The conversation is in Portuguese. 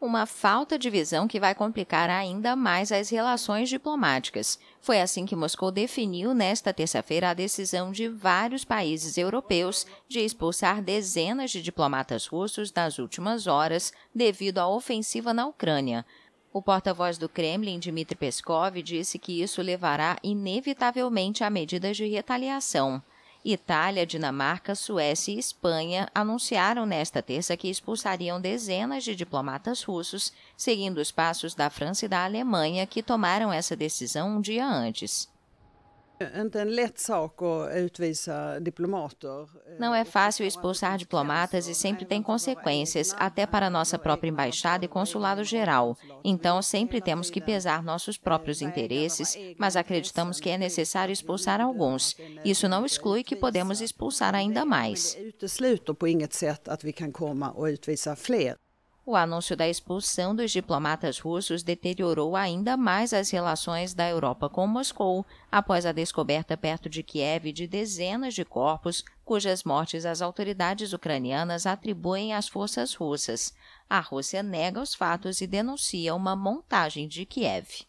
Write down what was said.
uma falta de visão que vai complicar ainda mais as relações diplomáticas. Foi assim que Moscou definiu nesta terça-feira a decisão de vários países europeus de expulsar dezenas de diplomatas russos nas últimas horas devido à ofensiva na Ucrânia. O porta-voz do Kremlin, Dmitry Peskov, disse que isso levará inevitavelmente a medidas de retaliação. Itália, Dinamarca, Suécia e Espanha anunciaram nesta terça que expulsariam dezenas de diplomatas russos, seguindo os passos da França e da Alemanha, que tomaram essa decisão um dia antes. Eh, não é fácil expulsar diplomatas e sempre tem consequências, até para nossa própria embaixada e consulado geral. Então, sempre temos que pesar nossos eh, próprios interesses, mas acreditamos que é necessário expulsar alguns. Eh, Isso não exclui que podemos expulsar ainda mais. O anúncio da expulsão dos diplomatas russos deteriorou ainda mais as relações da Europa com Moscou, após a descoberta perto de Kiev de dezenas de corpos cujas mortes as autoridades ucranianas atribuem às forças russas. A Rússia nega os fatos e denuncia uma montagem de Kiev.